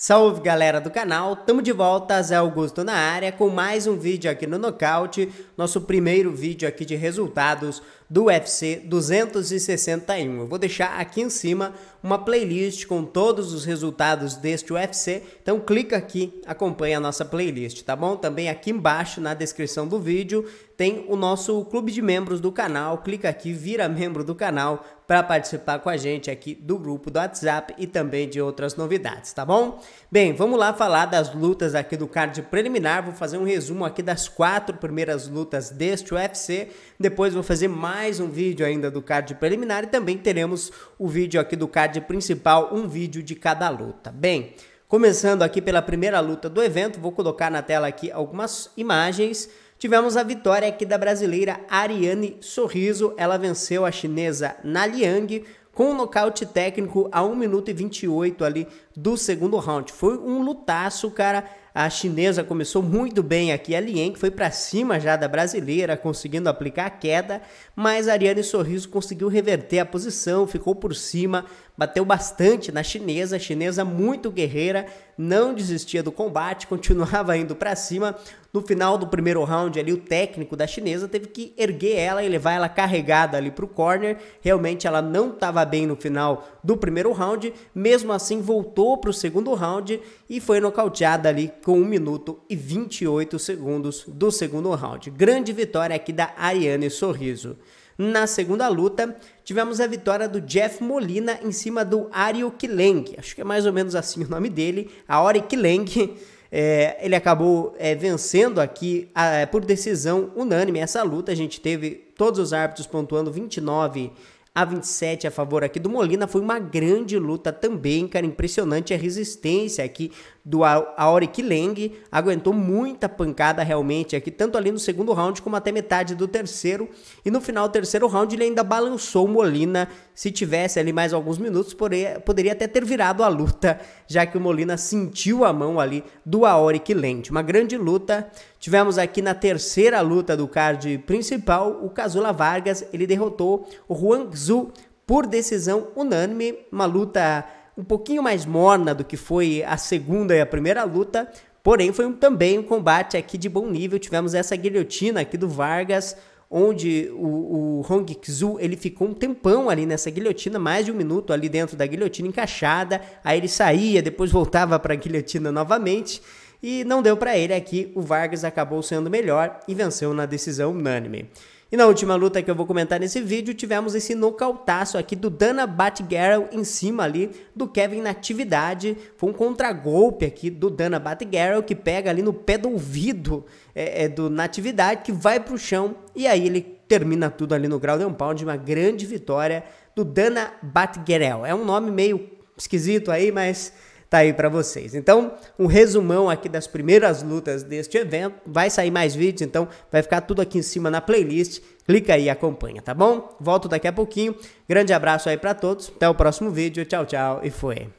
Salve galera do canal, tamo de volta, Zé Augusto na área com mais um vídeo aqui no Nocaute, nosso primeiro vídeo aqui de resultados do UFC 261. Eu vou deixar aqui em cima uma playlist com todos os resultados deste UFC, então clica aqui, acompanha a nossa playlist, tá bom? Também aqui embaixo na descrição do vídeo tem o nosso clube de membros do canal, clica aqui, vira membro do canal para participar com a gente aqui do grupo do WhatsApp e também de outras novidades, tá bom? Bem, vamos lá falar das lutas aqui do card preliminar, vou fazer um resumo aqui das quatro primeiras lutas deste UFC, depois vou fazer mais mais um vídeo ainda do card preliminar e também teremos o vídeo aqui do card principal, um vídeo de cada luta. Bem, começando aqui pela primeira luta do evento, vou colocar na tela aqui algumas imagens. Tivemos a vitória aqui da brasileira Ariane Sorriso, ela venceu a chinesa Naliang com um nocaute técnico a 1 minuto e 28 ali do segundo round. Foi um lutaço, cara. A chinesa começou muito bem aqui, a Lien, que foi para cima já da brasileira, conseguindo aplicar a queda, mas a Ariane Sorriso conseguiu reverter a posição, ficou por cima, bateu bastante na chinesa, a chinesa muito guerreira, não desistia do combate, continuava indo para cima. No final do primeiro round ali, o técnico da chinesa teve que erguer ela e levar ela carregada ali para o corner. Realmente ela não estava bem no final do primeiro round, mesmo assim voltou para o segundo round e foi nocauteada ali com 1 minuto e 28 segundos do segundo round. Grande vitória aqui da Ariane Sorriso. Na segunda luta, tivemos a vitória do Jeff Molina em cima do Ario Kileng. Acho que é mais ou menos assim o nome dele, Ari Kileng. É, ele acabou é, vencendo aqui por decisão unânime essa luta. A gente teve todos os árbitros pontuando 29 a 27 a favor aqui do Molina. Foi uma grande luta também, cara. Impressionante a resistência aqui do Auric Leng, aguentou muita pancada realmente aqui, tanto ali no segundo round como até metade do terceiro, e no final do terceiro round ele ainda balançou o Molina, se tivesse ali mais alguns minutos, poderia, poderia até ter virado a luta, já que o Molina sentiu a mão ali do Auric Leng. Uma grande luta, Tivemos aqui na terceira luta do card principal, o Casula Vargas, ele derrotou o Huang Zhu por decisão unânime, uma luta um pouquinho mais morna do que foi a segunda e a primeira luta, porém foi um, também um combate aqui de bom nível. Tivemos essa guilhotina aqui do Vargas, onde o, o Hong Kizu ele ficou um tempão ali nessa guilhotina, mais de um minuto ali dentro da guilhotina encaixada. Aí ele saía, depois voltava para a guilhotina novamente e não deu para ele aqui. O Vargas acabou sendo melhor e venceu na decisão unânime. E na última luta que eu vou comentar nesse vídeo, tivemos esse nocautaço aqui do Dana Batgirl em cima ali do Kevin Natividade. Foi um contragolpe aqui do Dana Batgirl que pega ali no pé do ouvido é, é, do Natividade, que vai pro chão e aí ele termina tudo ali no Ground and Pound. Uma grande vitória do Dana Batgirl. É um nome meio esquisito aí, mas tá aí para vocês. Então, um resumão aqui das primeiras lutas deste evento. Vai sair mais vídeos, então vai ficar tudo aqui em cima na playlist. Clica aí e acompanha, tá bom? Volto daqui a pouquinho. Grande abraço aí para todos. Até o próximo vídeo. Tchau, tchau e foi.